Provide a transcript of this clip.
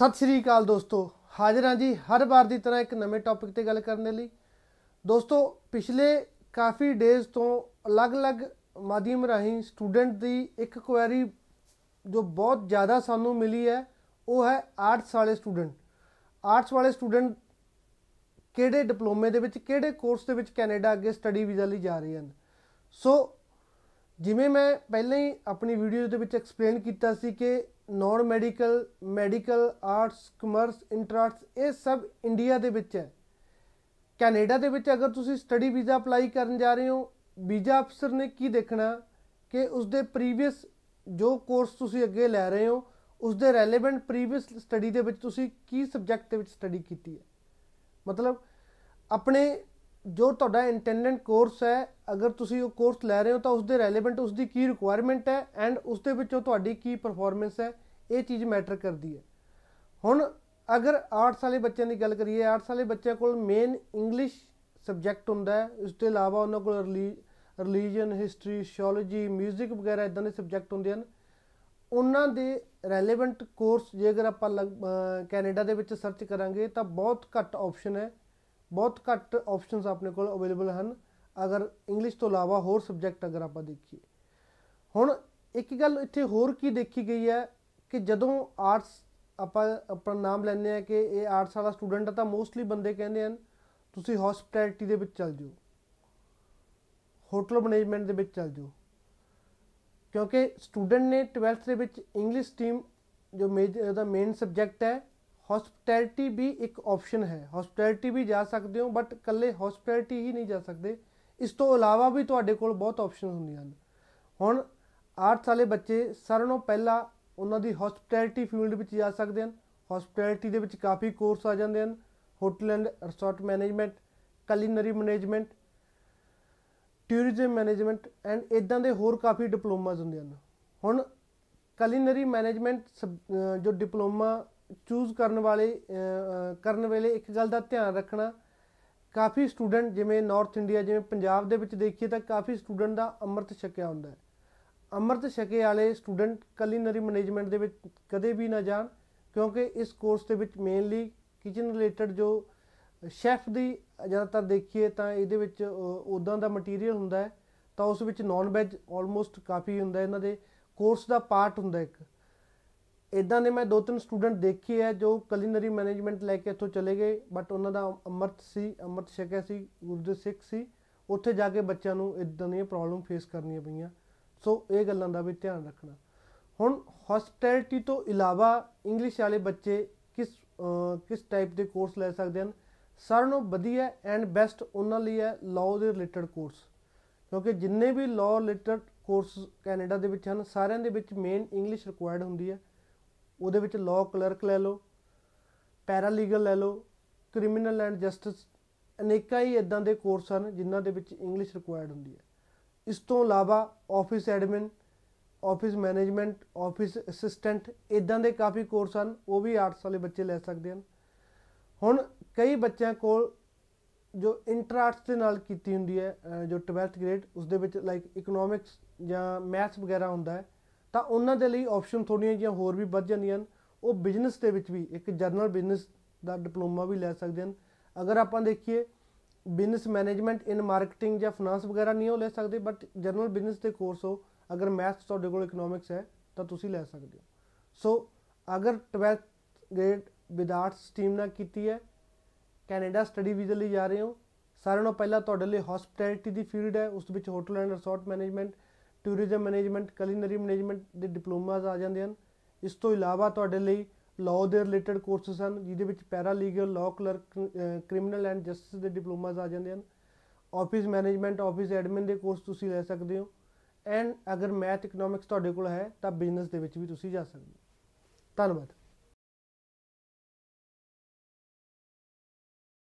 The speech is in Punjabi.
ਸਤਿ ਸ੍ਰੀ ਅਕਾਲ ਦੋਸਤੋ ਹਾਜ਼ਰ ਹਾਂ ਜੀ ਹਰ ਵਾਰ ਦੀ ਤਰ੍ਹਾਂ ਇੱਕ ਨਵੇਂ ਟੌਪਿਕ ਤੇ ਗੱਲ ਕਰਨ ਦੇ ਲਈ ਦੋਸਤੋ ਪਿਛਲੇ ਕਾਫੀ ਡੇਜ਼ ਤੋਂ ਅਲੱਗ-ਅਲੱਗ ਮਾਧਿਅਮ ਰਾਹੀਂ ਸਟੂਡੈਂਟ ਦੀ ਇੱਕ ਕੁਐਰੀ ਜੋ ਬਹੁਤ ਜ਼ਿਆਦਾ ਸਾਨੂੰ ਮਿਲੀ ਹੈ ਉਹ ਹੈ ਆਰਟਸ ਵਾਲੇ ਸਟੂਡੈਂਟ ਆਰਟਸ ਵਾਲੇ ਸਟੂਡੈਂਟ ਕਿਹੜੇ ਡਿਪਲੋਮੇ ਦੇ ਵਿੱਚ ਕਿਹੜੇ ਕੋਰਸ ਦੇ ਵਿੱਚ ਕੈਨੇਡਾ ਅੱਗੇ ਸਟੱਡੀ ਵੀਜ਼ਾ ਲਈ ਜਾ ਰਹੇ ਹਨ ਸੋ ਜਿਵੇਂ ਮੈਂ ਪਹਿਲਾਂ ਹੀ ਆਪਣੀ ਵੀਡੀਓ ਦੇ ਵਿੱਚ ਐਕਸਪਲੇਨ ਕੀਤਾ ਸੀ ਕਿ non medical medical arts commerce interest ਇਹ ਸਭ ਇੰਡੀਆ ਦੇ ਵਿੱਚ ਹੈ ਕੈਨੇਡਾ ਦੇ ਵਿੱਚ ਅਗਰ ਤੁਸੀਂ ਸਟੱਡੀ ਵੀਜ਼ਾ ਅਪਲਾਈ ਕਰਨ ਜਾ ਰਹੇ ਹੋ ਵੀਜ਼ਾ ਅਫਸਰ ਨੇ ਕੀ ਦੇਖਣਾ ਕਿ ਉਸ ਦੇ ਪ੍ਰੀਵੀਅਸ ਜੋ ਕੋਰਸ ਤੁਸੀਂ ਅੱਗੇ ਲੈ ਰਹੇ ਹੋ ਉਸ ਦੇ ਰੈਲੇਵੈਂਟ ਪ੍ਰੀਵੀਅਸ ਸਟੱਡੀ ਦੇ ਵਿੱਚ ਤੁਸੀਂ ਕੀ ਸਬਜੈਕਟ ਦੇ ਵਿੱਚ ਸਟੱਡੀ ਕੀਤੀ ਹੈ ਮਤਲਬ ਆਪਣੇ ਜੋ ਤੁਹਾਡਾ ਇੰਟੈਂਡੈਂਟ ਕੋਰਸ ਹੈ ਅਗਰ ਤੁਸੀਂ ਉਹ ਕੋਰਸ ਲੈ ਰਹੇ ਹੋ ਤਾਂ ਉਸ ਦੇ ਰੈਲੇਵੈਂਟ ਉਸ ਦੀ ਕੀ ਰਿਕੁਆਇਰਮੈਂਟ ਹੈ ਐਂਡ ਉਸ ਦੇ ਵਿੱਚੋਂ ਤੁਹਾਡੀ ਕੀ ਪਰਫਾਰਮੈਂਸ ਹੈ ਇਹ ਚੀਜ਼ ਮੈਟਰ ਕਰਦੀ ਹੈ ਹੁਣ ਅਗਰ 8 ਸਾਲੇ ਬੱਚਿਆਂ ਦੀ ਗੱਲ ਕਰੀਏ 8 ਸਾਲੇ ਬੱਚਿਆਂ ਕੋਲ ਮੇਨ ਇੰਗਲਿਸ਼ ਸਬਜੈਕਟ ਹੁੰਦਾ ਹੈ ਉਸ ਤੋਂ ਇਲਾਵਾ ਉਹਨਾਂ ਕੋਲ ਰਿਲੀਜੀਅਨ ਹਿਸਟਰੀ ਸੋਸ਼ੀਓਲੋਜੀ 뮤직 ਵਗੈਰਾ ਇਦਾਂ ਦੇ ਸਬਜੈਕਟ ਹੁੰਦੇ ਹਨ ਉਹਨਾਂ ਦੇ ਰੈਲੇਵੈਂਟ ਕੋਰਸ ਜੇਕਰ ਆਪਾਂ ਕੈਨੇਡਾ ਦੇ ਵਿੱਚ ਸਰਚ ਕਰਾਂਗੇ ਤਾਂ ਬਹੁਤ ਘੱਟ ਆਪਸ਼ਨ ਹੈ ਬਹੁਤ ਘੱਟ ਆਪਸ਼ਨਸ ਆਪਣੇ ਕੋਲ ਅਵੇਲੇਬਲ ਹਨ ਅਗਰ ਇੰਗਲਿਸ਼ ਤੋਂ ਇਲਾਵਾ ਹੋਰ ਸਬਜੈਕਟ ਅਗਰ ਆਪਾਂ ਦੇਖੀਏ ਹੁਣ ਇੱਕ ਗੱਲ ਇੱਥੇ ਹੋਰ ਕੀ ਦੇਖੀ ਗਈ ਹੈ ਕਿ ਜਦੋਂ ਆਰਟਸ ਆਪਾਂ ਆਪਣਾ ਨਾਮ ਲੈਂਦੇ ਆ ਕਿ ਇਹ ਆਰਟਸ ਵਾਲਾ ਸਟੂਡੈਂਟ ਆ ਤਾਂ ਮੋਸਟਲੀ ਬੰਦੇ ਕਹਿੰਦੇ ਹਨ ਤੁਸੀਂ ਹਸਪਿਟੈਲਿਟੀ ਦੇ ਵਿੱਚ ਚੱਲ ਜਾਓ ਹੋਟਲ ਮੈਨੇਜਮੈਂਟ ਦੇ ਵਿੱਚ ਚੱਲ ਜਾਓ ਕਿਉਂਕਿ ਸਟੂਡੈਂਟ ਨੇ 12th ਦੇ ਵਿੱਚ ਇੰਗਲਿਸ਼ ਟੀਮ ਜੋ ਮੇਜਰ ਦਾ ਮੇਨ ਸਬਜੈਕਟ ਹੈ ਹਸਪਿਟੈਲਿਟੀ ਵੀ ਇੱਕ ਆਪਸ਼ਨ ਹੈ ਹਸਪਿਟੈਲਿਟੀ ਵੀ ਜਾ ਸਕਦੇ ਹੋ ਬਟ ਕੱਲੇ ਹਸਪਿਟੈਲਿਟੀ ਹੀ ਨਹੀਂ ਜਾ ਸਕਦੇ ਇਸ ਤੋਂ ਇਲਾਵਾ ਵੀ ਤੁਹਾਡੇ ਕੋਲ ਬਹੁਤ ਆਪਸ਼ਨ ਹੁੰਦੀਆਂ ਹਨ ਹੁਣ 8 ਵਾਲੇ ਬੱਚੇ ਸਰਨੋਂ ਪਹਿਲਾਂ ਉਹਨਾਂ ਦੀ ਹਸਪਿਟੈਲਿਟੀ ਫੀਲਡ ਵਿੱਚ ਜਾ ਸਕਦੇ ਹਨ ਹਸਪਿਟੈਲਿਟੀ ਦੇ ਵਿੱਚ ਕਾਫੀ ਕੋਰਸ ਆ ਜਾਂਦੇ ਹਨ hotel and resort management culinary management tourism management and ਇਦਾਂ ਦੇ ਹੋਰ ਕਾਫੀ ਡਿਪਲੋਮਾਸ ਹੁੰਦੇ ਹਨ ਹੁਣ ਕਲਿਨਰੀ ਮੈਨੇਜਮੈਂਟ ਜੋ ਡਿਪਲੋਮਾ ਚੂਜ਼ ਕਰਨ ਵਾਲੇ ਕਰਨ ਵੇਲੇ ਇੱਕ ਗੱਲ ਦਾ ਧਿਆਨ ਰੱਖਣਾ ਕਾਫੀ ਸਟੂਡੈਂਟ ਜਿਵੇਂ ਨਾਰਥ ਇੰਡੀਆ ਜਿਵੇਂ ਪੰਜਾਬ ਦੇ ਵਿੱਚ ਦੇਖੀਏ ਤਾਂ ਕਾਫੀ ਸਟੂਡੈਂਟ ਦਾ ਅੰਮ੍ਰਿਤ ਛਕਿਆ ਹੁੰਦਾ ਹੈ ਅੰਮ੍ਰਿਤ ਛਕੇ ਵਾਲੇ ਸਟੂਡੈਂਟ ਕਲਿਨਰੀ ਮੈਨੇਜਮੈਂਟ ਦੇ ਵਿੱਚ ਕਦੇ ਵੀ ਨਾ ਜਾਣ ਕਿਉਂਕਿ ਇਸ ਕੋਰਸ ਦੇ ਵਿੱਚ ਮੇਨਲੀ ਕਿਚਨ ਰਿਲੇਟਡ ਜੋ ਸ਼ੈਫ ਦੀ ਜ਼ਿਆਦਾਤਰ ਦੇਖੀਏ ਤਾਂ ਇਹਦੇ ਵਿੱਚ ਉਦਾਂ ਦਾ ਮਟੀਰੀਅਲ ਹੁੰਦਾ ਹੈ ਤਾਂ ਉਸ ਵਿੱਚ ਨਾਨ ਵੈਜ ਆਲਮੋਸਟ ਕਾਫੀ ਹੁੰਦਾ ਇਹਨਾਂ ਦੇ ਕੋਰਸ ਦਾ ਪਾਰਟ ਹੁੰਦਾ ਇੱਕ ਇਦਾਂ ਦੇ ਮੈਂ ਦੋ ਤਿੰਨ ਸਟੂਡੈਂਟ ਦੇਖੇ ਆ ਜੋ ਕਲਿਨਰੀ ਮੈਨੇਜਮੈਂਟ ਲੈ ਕੇ ਇੱਥੋਂ ਚਲੇ ਗਏ ਬਟ ਉਹਨਾਂ ਦਾ ਅਮਰਤ ਸੀ ਅਮਰਤ ਛਕਿਆ ਸੀ ਗੁਰਦੇ ਸਿੱਖ ਸੀ ਉੱਥੇ ਜਾ ਕੇ ਬੱਚਿਆਂ ਨੂੰ ਇਦਾਂ ਦੀਆਂ ਪ੍ਰੋਬਲਮ ਫੇਸ ਕਰਨੀਆਂ ਪਈਆਂ ਸੋ ਇਹ ਗੱਲਾਂ ਦਾ ਵੀ ਧਿਆਨ ਰੱਖਣਾ ਹੁਣ ਹਸਪਟੈਲਿਟੀ ਤੋਂ ਇਲਾਵਾ ਇੰਗਲਿਸ਼ ਵਾਲੇ ਬੱਚੇ ਕਿਸ ਕਿਸ ਟਾਈਪ ਦੇ ਕੋਰਸ ਲੈ ਸਕਦੇ ਹਨ ਸਾਰਿਆਂ ਨੂੰ ਵਧੀਆ ਐਂਡ ਬੈਸਟ ਉਹਨਾਂ ਲਈ ਹੈ ਲਾਅ ਦੇ ਰਿਲੇਟਡ ਕੋਰਸ ਕਿਉਂਕਿ ਜਿੰਨੇ ਵੀ ਲਾਅ ਰਿਲੇਟਡ ਕੋਰਸ ਕੈਨੇਡਾ ਦੇ ਵਿੱਚ ਹਨ ਸਾਰਿਆਂ ਦੇ ਵਿੱਚ ਮੇਨ ਇੰਗਲਿਸ਼ ਰਿਕੁਆਇਰਡ ਹੁੰਦੀ ਹੈ ਉਹਦੇ ਵਿੱਚ ਲਾਅ ਕਲਰਕ ਲੈ ਲਓ ਪੈਰਾ ਲੀਗਲ ਲੈ ਲਓ ਕ੍ਰਿਮੀਨਲ ਐਂਡ ਜਸਟਿਸ ਅਨੇਕਾਂ ਹੀ ਇਦਾਂ ਦੇ ਕੋਰਸ ਹਨ ਜਿਨ੍ਹਾਂ ਦੇ ਵਿੱਚ ਇੰਗਲਿਸ਼ ਰਿਕੁਆਇਰਡ ਹੁੰਦੀ ਹੈ ਇਸ ਤੋਂ ਇਲਾਵਾ office admin office management office assistant ਇਦਾਂ ਦੇ ਕਾਫੀ ਕੋਰਸ ਹਨ ਉਹ ਵੀ ਆਰਟਸ ਵਾਲੇ ਬੱਚੇ ਲੈ ਸਕਦੇ ਹਨ ਹੁਣ ਕਈ ਬੱਚਿਆਂ ਕੋਲ ਜੋ ਆਰਟਸ ਦੇ ਨਾਲ ਕੀਤੀ ਹੁੰਦੀ ਹੈ ਜੋ 12th ਗ੍ਰੇਡ ਉਸ ਦੇ ਵਿੱਚ ਲਾਈਕ ਇਕਨੋਮਿਕਸ ਜਾਂ ਮੈਥਸ ਵਗੈਰਾ ਹੁੰਦਾ ਹੈ ਤਾਂ ਉਹਨਾਂ ਦੇ ਲਈ ਆਪਸ਼ਨ ਥੋੜੀਆਂ ਜਿਹੀਆਂ ਹੋਰ ਵੀ ਵੱਧ ਜਾਂਦੀਆਂ ਹਨ ਉਹ ਬਿਜ਼ਨਸ ਦੇ ਵਿੱਚ ਵੀ ਇੱਕ ਜਰਨਲ ਬਿਜ਼ਨਸ ਦਾ ਡਿਪਲੋਮਾ ਵੀ ਲੈ ਸਕਦੇ ਹਨ ਅਗਰ ਆਪਾਂ ਦੇਖੀਏ ਬਿਜ਼ਨਸ ਮੈਨੇਜਮੈਂਟ ਇਨ ਮਾਰਕੀਟਿੰਗ ਜਾਂ ਫਾਈਨਾਂਸ ਵਗੈਰਾ ਨਹੀਂ ਉਹ ਲੈ ਸਕਦੇ ਬਟ ਜਰਨਲ ਬਿਜ਼ਨਸ ਦੇ ਕੋਰਸ ਹੋ ਅਗਰ ਮੈਥਸ ਤੁਹਾਡੇ ਕੋਲ ਇਕਨੋਮਿਕਸ ਹੈ ਤਾਂ ਤੁਸੀਂ ਲੈ ਸਕਦੇ ਹੋ ਸੋ ਅਗਰ 12th ਗ੍ਰੇਡ ਵਿਦਾਰਟ ਟੀਮ ਨਾਲ ਕੀਤੀ ਹੈ ਕੈਨੇਡਾ ਸਟੱਡੀ ਵੀਜ਼ਾ ਲਈ ਜਾ ਰਹੇ ਹੋ ਸਾਰਿਆਂ ਨਾਲੋਂ ਪਹਿਲਾਂ ਤੁਹਾਡੇ ਲਈ ਹਸਪਿਟੈਲਿਟੀ ਦੀ ਫੀਲਡ ਹੈ ਉਸ ਵਿੱਚ hotel and resort management tourism management culinary management ਦੇ ਡਿਪਲੋਮਾਸ ਆ ਜਾਂਦੇ ਹਨ ਇਸ ਤੋਂ ਇਲਾਵਾ ਤੁਹਾਡੇ ਲਈ ਲਾਅ ਦੇ ਰਿਲੇਟਡ ਕੋਰਸਸ ਹਨ ਜਿਹਦੇ ਵਿੱਚ paralegal law clerk criminal and justice ਦੇ ਡਿਪਲੋਮਾਸ ਆ ਜਾਂਦੇ ਹਨ ਆਫਿਸ ਮੈਨੇਜਮੈਂਟ ਆਫਿਸ ਐਡਮਿਨ ਦੇ ਕੋਰਸ ਤੁਸੀਂ ਲੈ ਸਕਦੇ ਹੋ ਐਂਡ ਅਗਰ ਮੈਥ ਇਕਨੋਮਿਕਸ ਤੁਹਾਡੇ ਕੋਲ ਹੈ ਤਾਂ ਬਿਜ਼ਨਸ ਦੇ ਵਿੱਚ ਵੀ ਤੁਸੀਂ ਜਾ ਸਕਦੇ ਹੋ ਧੰਨਵਾਦ